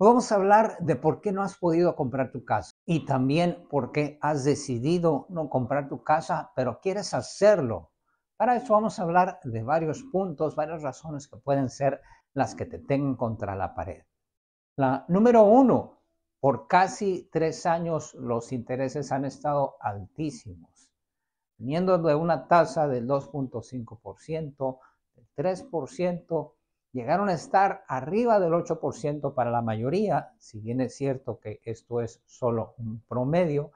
vamos a hablar de por qué no has podido comprar tu casa y también por qué has decidido no comprar tu casa, pero quieres hacerlo. Para eso vamos a hablar de varios puntos, varias razones que pueden ser las que te tengan contra la pared. La número uno, por casi tres años los intereses han estado altísimos, Teniendo de una tasa del 2.5%, del 3%, llegaron a estar arriba del 8% para la mayoría, si bien es cierto que esto es solo un promedio,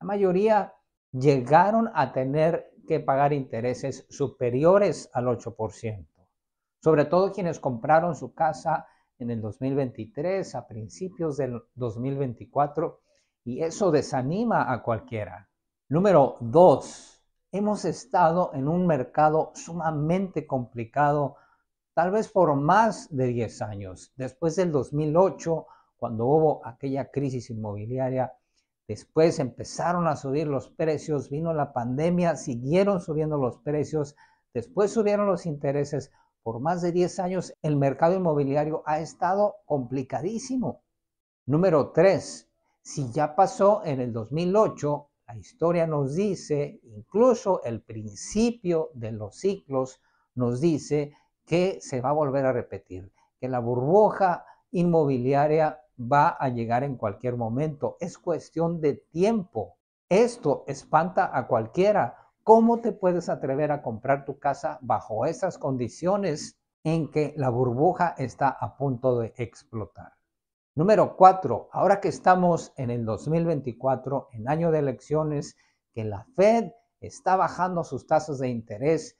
la mayoría llegaron a tener que pagar intereses superiores al 8%, sobre todo quienes compraron su casa en el 2023, a principios del 2024, y eso desanima a cualquiera. Número dos, hemos estado en un mercado sumamente complicado tal vez por más de 10 años. Después del 2008, cuando hubo aquella crisis inmobiliaria, después empezaron a subir los precios, vino la pandemia, siguieron subiendo los precios, después subieron los intereses. Por más de 10 años el mercado inmobiliario ha estado complicadísimo. Número 3. Si ya pasó en el 2008, la historia nos dice, incluso el principio de los ciclos nos dice que se va a volver a repetir, que la burbuja inmobiliaria va a llegar en cualquier momento. Es cuestión de tiempo. Esto espanta a cualquiera. ¿Cómo te puedes atrever a comprar tu casa bajo esas condiciones en que la burbuja está a punto de explotar? Número cuatro, ahora que estamos en el 2024, en año de elecciones, que la Fed está bajando sus tasas de interés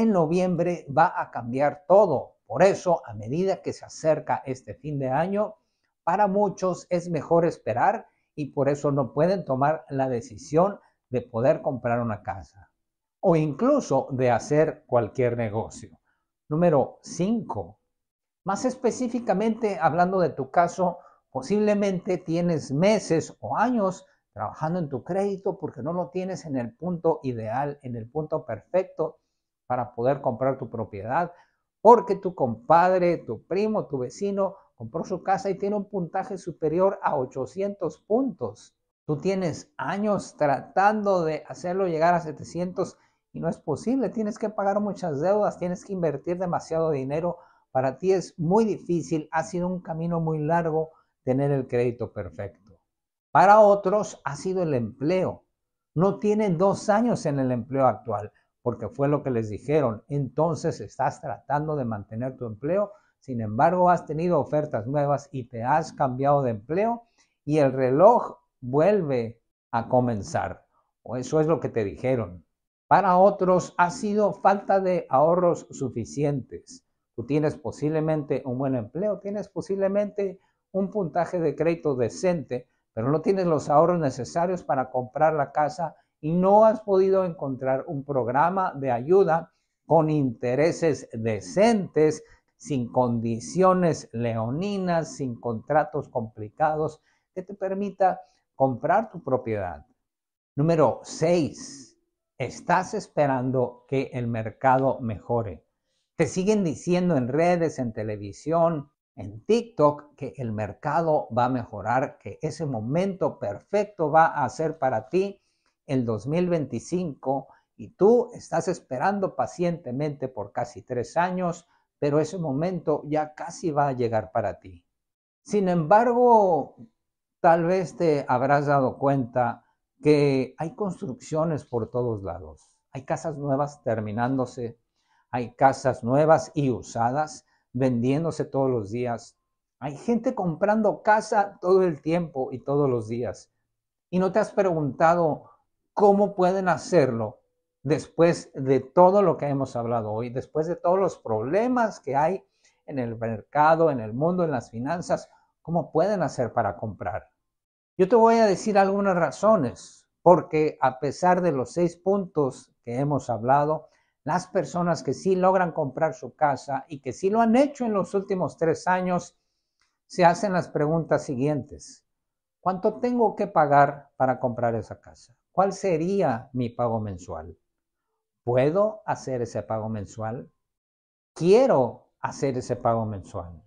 en noviembre va a cambiar todo. Por eso, a medida que se acerca este fin de año, para muchos es mejor esperar y por eso no pueden tomar la decisión de poder comprar una casa o incluso de hacer cualquier negocio. Número 5. Más específicamente, hablando de tu caso, posiblemente tienes meses o años trabajando en tu crédito porque no lo tienes en el punto ideal, en el punto perfecto para poder comprar tu propiedad, porque tu compadre, tu primo, tu vecino compró su casa y tiene un puntaje superior a 800 puntos. Tú tienes años tratando de hacerlo llegar a 700 y no es posible. Tienes que pagar muchas deudas, tienes que invertir demasiado dinero. Para ti es muy difícil, ha sido un camino muy largo tener el crédito perfecto. Para otros ha sido el empleo. No tienen dos años en el empleo actual porque fue lo que les dijeron. Entonces estás tratando de mantener tu empleo, sin embargo has tenido ofertas nuevas y te has cambiado de empleo y el reloj vuelve a comenzar. O eso es lo que te dijeron. Para otros ha sido falta de ahorros suficientes. Tú tienes posiblemente un buen empleo, tienes posiblemente un puntaje de crédito decente, pero no tienes los ahorros necesarios para comprar la casa y no has podido encontrar un programa de ayuda con intereses decentes, sin condiciones leoninas, sin contratos complicados, que te permita comprar tu propiedad. Número 6. Estás esperando que el mercado mejore. Te siguen diciendo en redes, en televisión, en TikTok que el mercado va a mejorar, que ese momento perfecto va a ser para ti el 2025 y tú estás esperando pacientemente por casi tres años, pero ese momento ya casi va a llegar para ti. Sin embargo, tal vez te habrás dado cuenta que hay construcciones por todos lados. Hay casas nuevas terminándose, hay casas nuevas y usadas vendiéndose todos los días. Hay gente comprando casa todo el tiempo y todos los días. Y no te has preguntado ¿Cómo pueden hacerlo después de todo lo que hemos hablado hoy, después de todos los problemas que hay en el mercado, en el mundo, en las finanzas? ¿Cómo pueden hacer para comprar? Yo te voy a decir algunas razones, porque a pesar de los seis puntos que hemos hablado, las personas que sí logran comprar su casa y que sí lo han hecho en los últimos tres años, se hacen las preguntas siguientes. ¿Cuánto tengo que pagar para comprar esa casa? ¿Cuál sería mi pago mensual? ¿Puedo hacer ese pago mensual? ¿Quiero hacer ese pago mensual?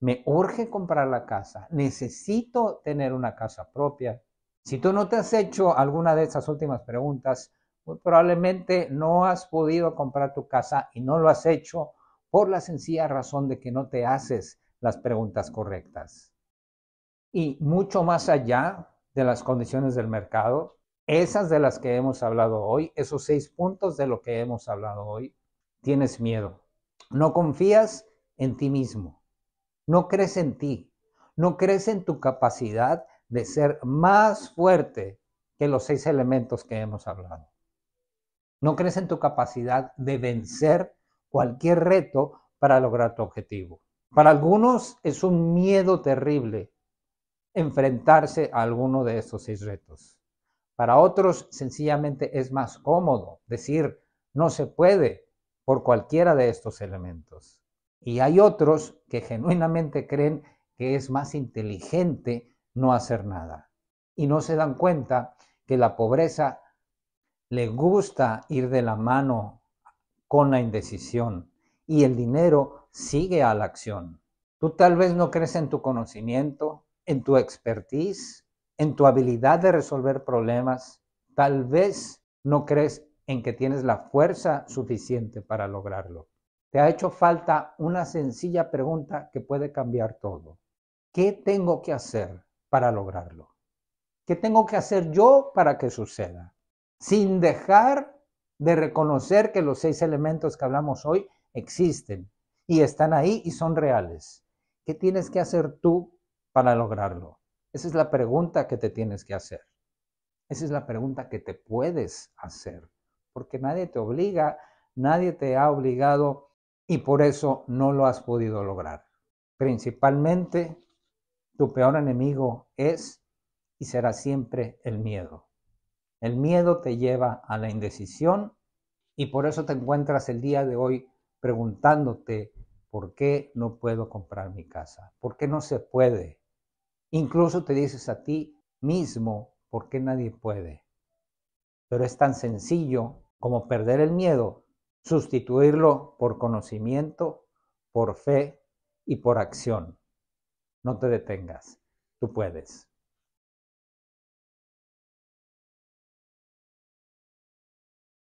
¿Me urge comprar la casa? ¿Necesito tener una casa propia? Si tú no te has hecho alguna de esas últimas preguntas, pues, probablemente no has podido comprar tu casa y no lo has hecho por la sencilla razón de que no te haces las preguntas correctas. Y mucho más allá de las condiciones del mercado, esas de las que hemos hablado hoy, esos seis puntos de lo que hemos hablado hoy, tienes miedo. No confías en ti mismo. No crees en ti. No crees en tu capacidad de ser más fuerte que los seis elementos que hemos hablado. No crees en tu capacidad de vencer cualquier reto para lograr tu objetivo. Para algunos es un miedo terrible enfrentarse a alguno de esos seis retos. Para otros sencillamente es más cómodo decir no se puede por cualquiera de estos elementos. Y hay otros que genuinamente creen que es más inteligente no hacer nada. Y no se dan cuenta que la pobreza le gusta ir de la mano con la indecisión y el dinero sigue a la acción. Tú tal vez no crees en tu conocimiento, en tu expertise, en tu habilidad de resolver problemas. Tal vez no crees en que tienes la fuerza suficiente para lograrlo. Te ha hecho falta una sencilla pregunta que puede cambiar todo. ¿Qué tengo que hacer para lograrlo? ¿Qué tengo que hacer yo para que suceda? Sin dejar de reconocer que los seis elementos que hablamos hoy existen y están ahí y son reales. ¿Qué tienes que hacer tú para lograrlo? Esa es la pregunta que te tienes que hacer. Esa es la pregunta que te puedes hacer, porque nadie te obliga, nadie te ha obligado y por eso no lo has podido lograr. Principalmente, tu peor enemigo es y será siempre el miedo. El miedo te lleva a la indecisión y por eso te encuentras el día de hoy preguntándote por qué no puedo comprar mi casa, por qué no se puede, Incluso te dices a ti mismo, ¿por qué nadie puede? Pero es tan sencillo como perder el miedo, sustituirlo por conocimiento, por fe y por acción. No te detengas, tú puedes.